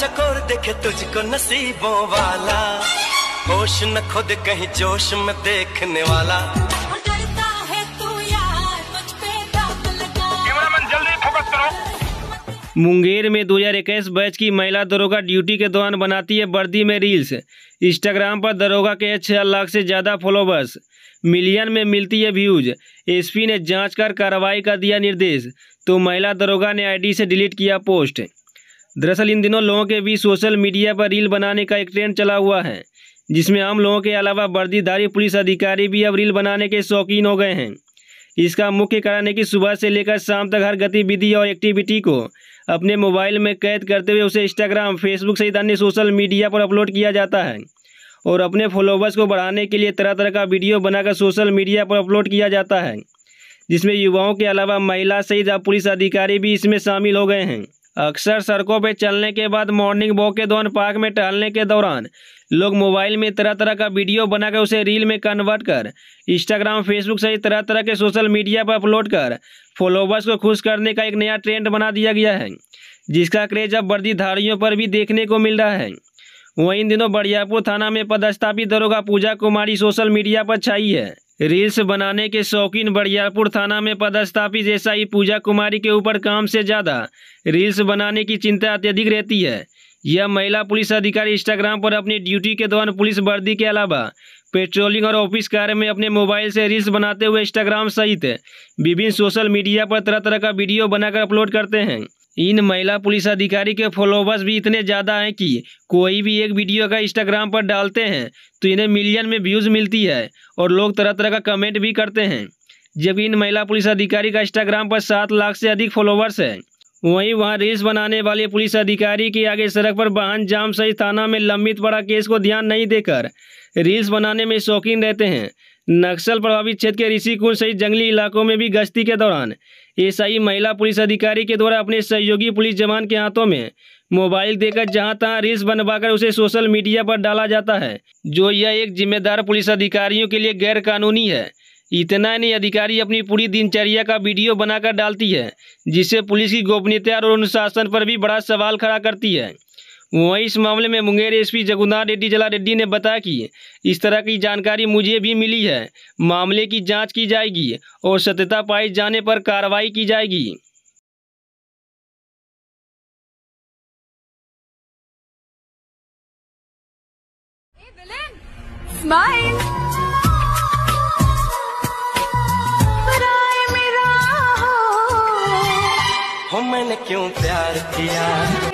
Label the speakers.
Speaker 1: चकोर देखे तुझको नसीबों वाला होश न खुद कहीं जोश में देखने वाला मुंगेर में 2021 बैच की महिला दरोगा ड्यूटी के दौरान बनाती है वर्दी में रील्स इंस्टाग्राम पर दरोगा के छह लाख से ज़्यादा फॉलोवर्स मिलियन में मिलती है व्यूज एसपी ने जांच कर कार्रवाई का दिया निर्देश तो महिला दरोगा ने आईडी से डिलीट किया पोस्ट दरअसल इन दिनों लोगों के बीच सोशल मीडिया पर रील बनाने का एक ट्रेंड चला हुआ है जिसमें आम लोगों के अलावा वर्दीधारी पुलिस अधिकारी भी अब रील बनाने के शौकीन हो गए हैं इसका मुख्य कारण है कि सुबह से लेकर शाम तक हर गतिविधि और एक्टिविटी को अपने मोबाइल में कैद करते हुए उसे इंस्टाग्राम फेसबुक सहित अन्य सोशल मीडिया पर अपलोड किया जाता है और अपने फॉलोवर्स को बढ़ाने के लिए तरह तरह का वीडियो बनाकर सोशल मीडिया पर अपलोड किया जाता है जिसमें युवाओं के अलावा महिला सहित पुलिस अधिकारी भी इसमें शामिल हो गए हैं अक्सर सड़कों पर चलने के बाद मॉर्निंग वॉक के दौरान पार्क में टहलने के दौरान लोग मोबाइल में तरह तरह का वीडियो बनाकर उसे रील में कन्वर्ट कर इंस्टाग्राम फेसबुक सहित तरह तरह के सोशल मीडिया पर अपलोड कर फॉलोवर्स को खुश करने का एक नया ट्रेंड बना दिया गया है जिसका क्रेज अब धारियों पर भी देखने को मिल रहा है वहीं दिनों बरियापुर थाना में पदस्थापित दरोगा पूजा कुमारी सोशल मीडिया पर छाई है रील्स बनाने के शौकीन बरियारपुर थाना में पदस्थापित एसआई पूजा कुमारी के ऊपर काम से ज़्यादा रील्स बनाने की चिंता अत्यधिक रहती है यह महिला पुलिस अधिकारी इंस्टाग्राम पर अपनी ड्यूटी के दौरान पुलिस वर्दी के अलावा पेट्रोलिंग और ऑफिस कार्य में अपने मोबाइल से रील्स बनाते हुए इंस्टाग्राम सहित विभिन्न सोशल मीडिया पर तरह तरह का वीडियो बनाकर अपलोड करते हैं इन महिला पुलिस अधिकारी के फॉलोवर्स भी इतने ज़्यादा हैं कि कोई भी एक वीडियो का इंस्टाग्राम पर डालते हैं तो इन्हें मिलियन में व्यूज़ मिलती है और लोग तरह तरह का कमेंट भी करते हैं जबकि इन महिला पुलिस अधिकारी का इंस्टाग्राम पर सात लाख से अधिक फॉलोवर्स है वहीं वहां रील्स बनाने वाले पुलिस अधिकारी के आगे सड़क पर वाहन जाम सहित थाना में लंबित पड़ा केस को ध्यान नहीं देकर रील्स बनाने में शौकीन रहते हैं नक्सल प्रभावित क्षेत्र के ऋषिकुंड सहित जंगली इलाकों में भी गश्ती के दौरान एसआई महिला पुलिस अधिकारी के द्वारा अपने सहयोगी पुलिस जवान के हाथों में मोबाइल देकर जहां तहां रील्स बनवाकर उसे सोशल मीडिया पर डाला जाता है जो यह एक जिम्मेदार पुलिस अधिकारियों के लिए गैर कानूनी है इतना नहीं अधिकारी अपनी पूरी दिनचर्या का वीडियो बनाकर डालती है जिससे पुलिस की गोपनीयता और अनुशासन पर भी बड़ा सवाल खड़ा करती है वहीं इस मामले में मुंगेर एसपी जगुनाथ रेड्डी जला रेड्डी ने बताया कि इस तरह की जानकारी मुझे भी मिली है मामले की जांच की जाएगी और सत्यता पाई जाने पर कार्रवाई की जाएगी हो मैंने क्यों प्यार किया